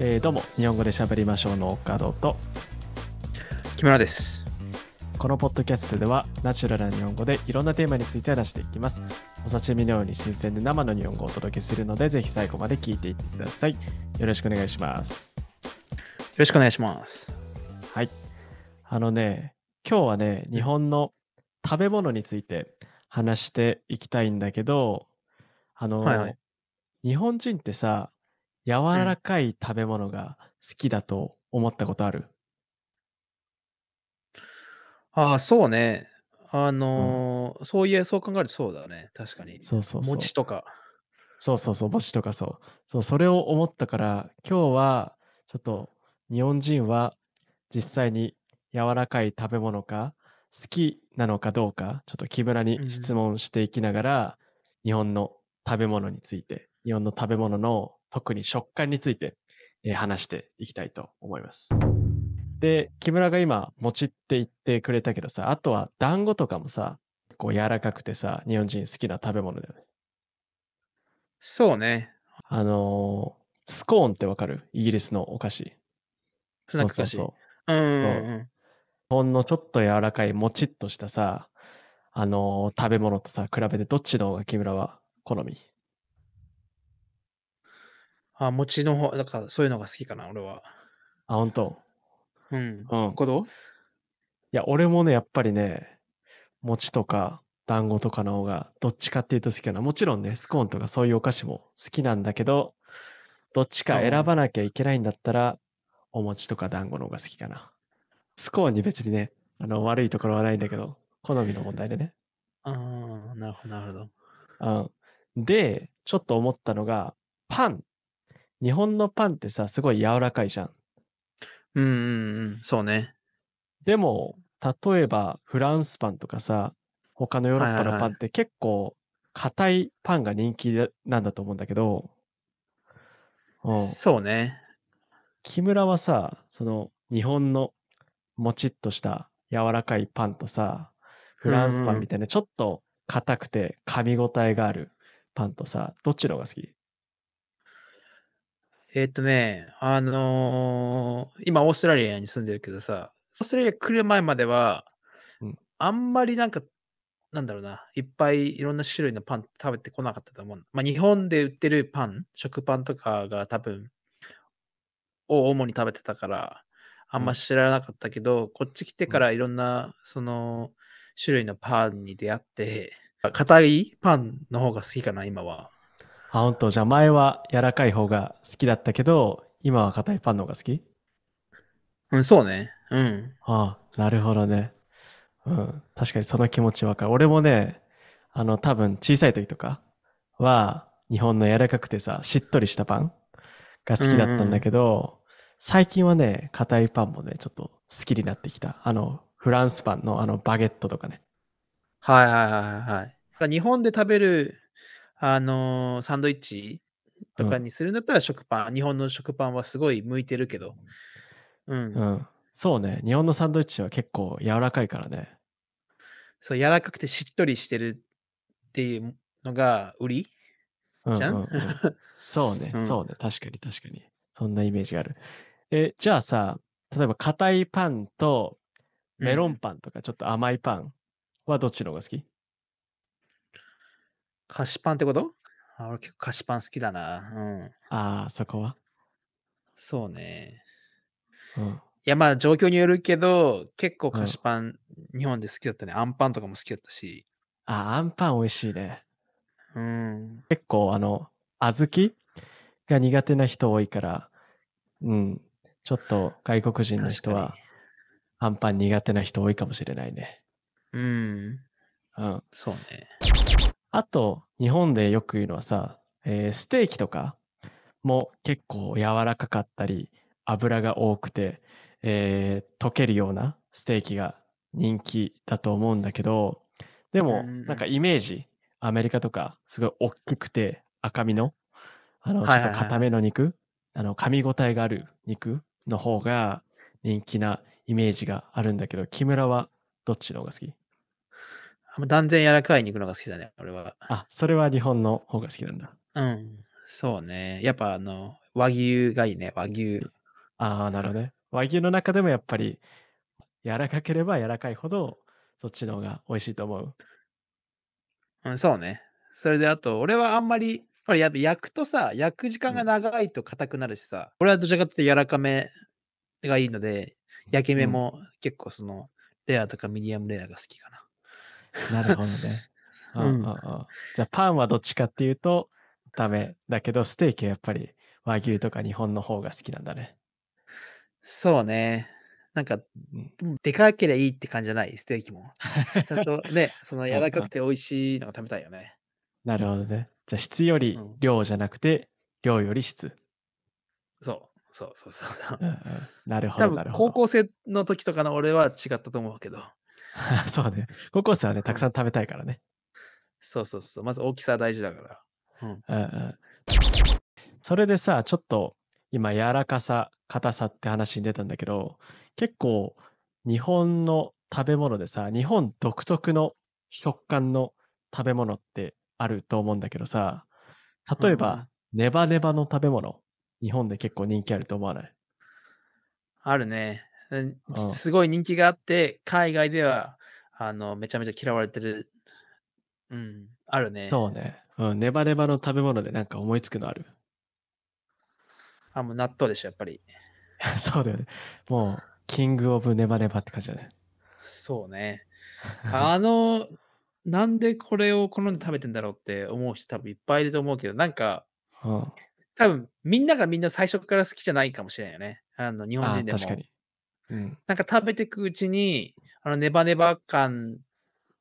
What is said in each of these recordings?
えー、どうも日本語で喋りましょうの岡戸と木村ですこのポッドキャストではナチュラルな日本語でいろんなテーマについて話していきますお刺身のように新鮮で生の日本語をお届けするのでぜひ最後まで聞いていってくださいよろしくお願いしますよろしくお願いしますはいあのね今日はね日本の食べ物について話していきたいんだけどあの、はいはい、日本人ってさ柔らかい食べ物が好きだと思ったことある、ああ、そうね。あのーうん、そういえ、そう考えるとそうだね。確かに。そうそうそう。餅とか。そうそうそう、餅とかそう。そう、それを思ったから、今日は、ちょっと、日本人は実際に柔らかい食べ物か、好きなのかどうか、ちょっと木村に質問していきながら、うん、日本の食べ物について、日本の食べ物の特に食感について、えー、話していきたいと思います。で、木村が今、餅って言ってくれたけどさ、あとは団子とかもさ、こう柔らかくてさ、日本人好きな食べ物だよね。そうね。あのー、スコーンってわかるイギリスのお菓子。そうそうそう。うん、うん、ほんのちょっと柔らかい、もちっとしたさ、あのー、食べ物とさ、比べてどっちの方が木村は好みあ、餅の方、だからそういうのが好きかな、俺は。あ、本当。うん。うん。こといや、俺もね、やっぱりね、餅とか団子とかの方が、どっちかっていうと好きかな。もちろんね、スコーンとかそういうお菓子も好きなんだけど、どっちか選ばなきゃいけないんだったら、お餅とか団子の方が好きかな。スコーンに別にね、あの、悪いところはないんだけど、好みの問題でね。ああ、なるほど、なるほど。うん。で、ちょっと思ったのが、パン日本のパンってさ、すごい柔らかいじゃん。うんうんうん、そうね。でも、例えばフランスパンとかさ、他のヨーロッパのパンって結構硬いパンが人気なんだと思うんだけど、うん、そうね。木村はさ、その日本のもちっとした柔らかいパンとさ、フランスパンみたいなちょっと硬くて噛み応えがあるパンとさ、どっちの方が好きえっとね、あのー、今オーストラリアに住んでるけどさ、オーストラリア来る前までは、うん、あんまりなんか、なんだろうな、いっぱいいろんな種類のパン食べてこなかったと思う。まあ、日本で売ってるパン、食パンとかが多分、を主に食べてたから、あんま知らなかったけど、うん、こっち来てからいろんな、その、種類のパンに出会って、硬いパンの方が好きかな、今は。あ、本当じゃあ前は柔らかい方が好きだったけど、今は硬いパンの方が好きうん、そうね。うん。ああ、なるほどね。うん。確かにその気持ちわかる。俺もね、あの、多分小さい時とかは、日本の柔らかくてさ、しっとりしたパンが好きだったんだけど、うんうん、最近はね、硬いパンもね、ちょっと好きになってきた。あの、フランスパンのあのバゲットとかね。はいはいはいはい。日本で食べるあの、サンドイッチとかにするんだったら食パン、日本の食パンはすごい向いてるけど。うん。うん。そうね。日本のサンドイッチは結構柔らかいからね。そう、柔らかくてしっとりしてるっていうのが売りじゃうんんうん。そうね。うん。そうね。確かに確かに。そんなイメージがある。え、じゃあさ、例えば硬いパンとメロンパンとかちょっと甘いパンはどっちの方が好き菓子パンってことあ俺結構菓子パン好きだな。うん。ああ、そこはそうね。うん。いやまあ状況によるけど、結構菓子パン、うん、日本で好きだったね。あんパンとかも好きだったし。あ、あんパン美味しいね。うん。結構あの、小豆が苦手な人多いから、うん。ちょっと外国人の人は、あんパン苦手な人多いかもしれないね。うん。うん。そうね。あと、日本でよく言うのはさ、えー、ステーキとかも結構柔らかかったり、油が多くて、えー、溶けるようなステーキが人気だと思うんだけど、でも、なんかイメージ、アメリカとか、すごい大きくて赤身の、あの、ちょっと硬めの肉、はいはいはい、あの、噛み応えがある肉の方が人気なイメージがあるんだけど、木村はどっちの方が好き断然柔らかい肉のが好きだね、俺は。あ、それは日本の方が好きなんだ。うん、そうね。やっぱあの、和牛がいいね、和牛。ああ、なるほどね。和牛の中でもやっぱり、柔らかければ柔らかいほど、そっちの方が美味しいと思う。うん、そうね。それであと、俺はあんまり、これや焼くとさ、焼く時間が長いと硬くなるしさ、うん、俺はどちらかというと柔らかめがいいので、焼き目も結構その、レアとかミディアムレアが好きかな。なるほどね。ああじゃあパンはどっちかっていうとダメだけどステーキはやっぱり和牛とか日本の方が好きなんだね。そうね。なんか、でかけりゃいいって感じじゃない、ステーキも。ちゃんとね、その柔らかくて美味しいのが食べたいよね。なるほどね。じゃあ質より量じゃなくて、うん、量より質。そう。そうそうそうそう。うんうん、なるほど。多分高校生の時とかの俺は違ったと思うけど。そうね。高校生はね、たくさん食べたいからね。そうそうそう。まず大きさ大事だから。うん。うんうん。それでさ、ちょっと今、柔らかさ、硬さって話に出たんだけど、結構、日本の食べ物でさ、日本独特の食感の食べ物ってあると思うんだけどさ、例えば、ネバネバの食べ物、日本で結構人気あると思わないあるね。すごい人気があって、海外ではあのめちゃめちゃ嫌われてる。うん、あるね。そうね。うん、ネバネバの食べ物でなんか思いつくのある。あ、もう納豆でしょ、やっぱり。そうだよね。もう、キングオブネバネバって感じだね。そうね。あの、なんでこれを好んで食べてんだろうって思う人多分いっぱいいると思うけど、なんか、うん、多分みんながみんな最初から好きじゃないかもしれないよね。あの、日本人でも。確かに。なんか食べていくうちに、あのネバネバ感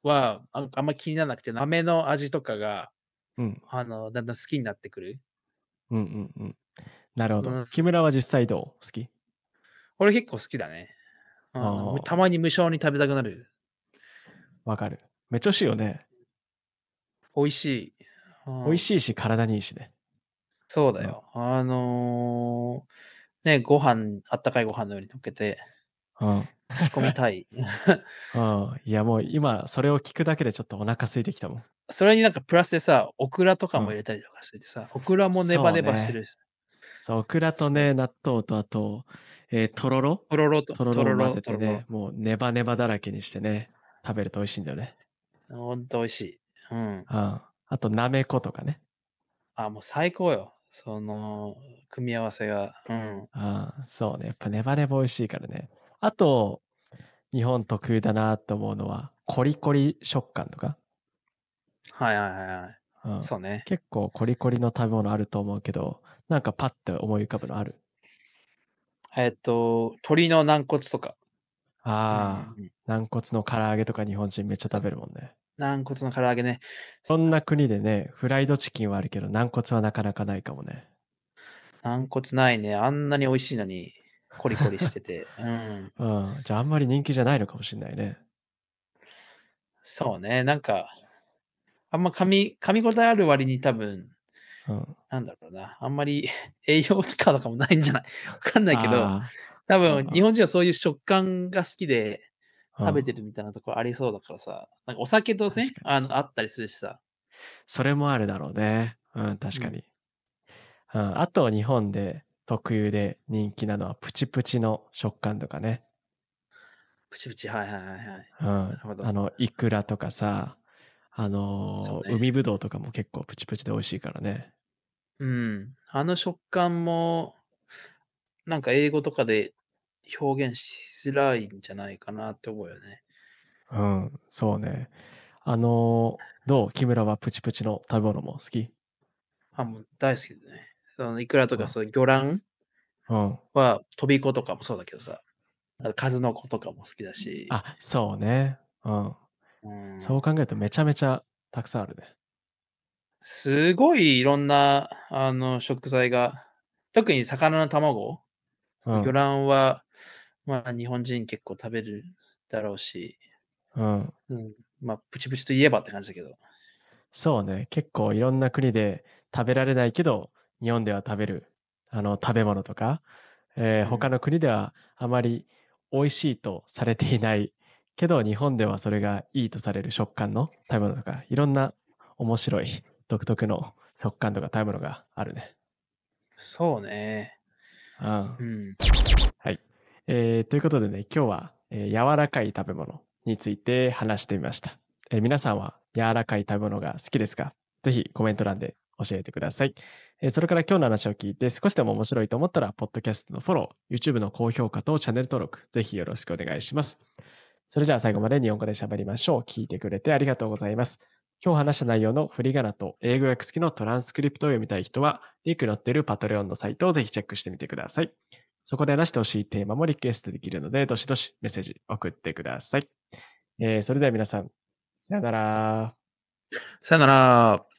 はああんまり気にならなくて、豆の味とかが、うん、あのだんだん好きになってくる。うんうんうん。なるほど。木村は実際どう好き俺結構好きだね。たまに無償に食べたくなる。わかる。めっちゃ美味しいよね。美味しい。美味しいし、体にいいしね。そうだよ。あのー、ね、ご飯、あったかいご飯のように溶けて、うん。聞き込みたい。うん。いや、もう今、それを聞くだけでちょっとお腹空いてきたもん。それになんかプラスでさ、オクラとかも入れたりとかしててさ、オクラもネバネバしてるし。そう、オクラとね、納豆とあと、えー、とろろとろろと。とろろ混ぜてね、もうネバネバだらけにしてね、食べると美味しいんだよね。ほんと美味しい。うん。うん、あと、なめことかね。あ、もう最高よ。その、組み合わせが。うん。あそうね。やっぱネバネバ美味しいからね。あと、日本特有だなと思うのは、コリコリ食感とか。はいはいはいうん、そうね。結構コリコリの食べ物あると思うけど、なんかパッて思い浮かぶのあるえっと、鶏の軟骨とか。ああ、うん、軟骨の唐揚げとか日本人めっちゃ食べるもんね。軟骨の唐揚げね。そんな国でね、フライドチキンはあるけど、軟骨はなかなかないかもね。軟骨ないね。あんなに美味しいのに。コリコリしてて。うん。うん。じゃああんまり人気じゃないのかもしれないね。そうね。なんか、あんま噛み、噛み応えある割に多分、うん、なんだろうな。あんまり 栄養価とかもないんじゃない わかんないけど、多分日本人はそういう食感が好きで食べてるみたいなとこありそうだからさ、なんかお酒とね、あのあったりするしさ。それもあるだろうね。うん、確かに。うん、うん、あと日本で、特有で人気なのはプチプチの食感とかね。プチプチ、はいはいはいはい。うん、あの、イクラとかさ、あのーね、海ぶどうとかも結構プチプチで美味しいからね。うん。あの食感も、なんか英語とかで表現しづらいんじゃないかなって思うよね。うん、そうね。あのー、どう木村はプチプチの食べ物も好きあ、もう大好きだね。そのイクラとか、そう魚卵は、飛び子とかもそうだけどさ、数の子とかも好きだし。あ、そうね。うん。うん、そう考えるとめちゃめちゃたくさんあるね。すごいいろんなあの食材が、特に魚の卵、うん、魚卵は、まあ、日本人結構食べるだろうし、うん、うん、まあ、プチプチといえばって感じだけど。そうね、結構いろんな国で食べられないけど、日本では食べるあの食べ物とか、えー、他の国ではあまり美味しいとされていないけど日本ではそれがいいとされる食感の食べ物とかいろんな面白い独特の食感とか食べ物があるね。そうね。うん。うん、はい、えー。ということでね今日は、えー、柔らかい食べ物について話してみました。えー、皆さんは柔らかい食べ物が好きですかぜひコメント欄で教えてください。えそれから今日の話を聞いて少しでも面白いと思ったら、ポッドキャストのフォロー、YouTube の高評価とチャンネル登録、ぜひよろしくお願いします。それじゃあ最後まで日本語で喋りましょう。聞いてくれてありがとうございます。今日話した内容の振り仮名と英語訳付きのトランスクリプトを読みたい人は、リンク載っているパトレオンのサイトをぜひチェックしてみてください。そこで話してほしいテーマもリクエストできるので、どしどしメッセージ送ってください。えー、それでは皆さん、さよなら。さよなら。